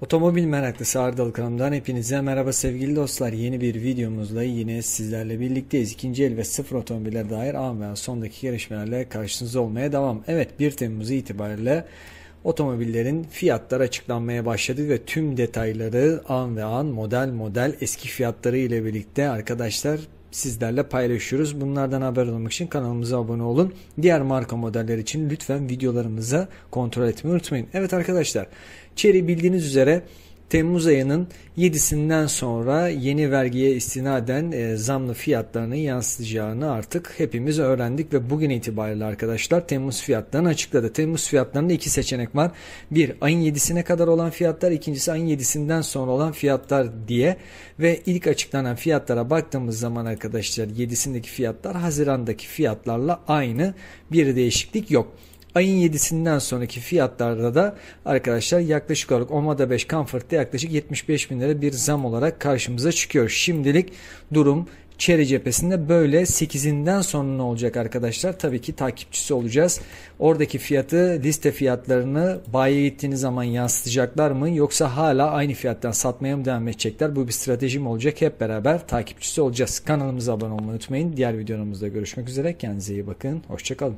Otomobil meraklısı Ardal kanalımdan hepinize merhaba sevgili dostlar. Yeni bir videomuzla yine sizlerle birlikteyiz. İkinci el ve sıfır otomobiller dair an ve sondaki gelişmelerle karşınızda olmaya devam. Evet 1 Temmuz itibariyle otomobillerin fiyatları açıklanmaya başladı ve tüm detayları an ve an model model eski fiyatları ile birlikte arkadaşlar sizlerle paylaşıyoruz. Bunlardan haber olmak için kanalımıza abone olun. Diğer marka modeller için lütfen videolarımıza kontrol etmeyi unutmayın. Evet arkadaşlar, Cherry bildiğiniz üzere Temmuz ayının 7'sinden sonra yeni vergiye istinaden e, zamlı fiyatlarının yansıtacağını artık hepimiz öğrendik ve bugün itibariyle arkadaşlar Temmuz fiyatlarını açıkladı. Temmuz fiyatlarında iki seçenek var. Bir ayın 7'sine kadar olan fiyatlar, ikincisi ayın 7'sinden sonra olan fiyatlar diye ve ilk açıklanan fiyatlara baktığımız zaman arkadaşlar 7'sindeki fiyatlar Haziran'daki fiyatlarla aynı bir değişiklik yok. Ayın 7'sinden sonraki fiyatlarda da arkadaşlar yaklaşık olarak Omada 5 Comfort'ta yaklaşık 75 bin lira bir zam olarak karşımıza çıkıyor. Şimdilik durum Çeri cephesinde böyle 8'inden sonra ne olacak arkadaşlar? Tabii ki takipçisi olacağız. Oradaki fiyatı liste fiyatlarını bayiye gittiğiniz zaman yansıtacaklar mı? Yoksa hala aynı fiyattan satmaya mı devam edecekler? Bu bir strateji mi olacak? Hep beraber takipçisi olacağız. Kanalımıza abone olmayı unutmayın. Diğer videomuzda görüşmek üzere. Kendinize iyi bakın. Hoşçakalın.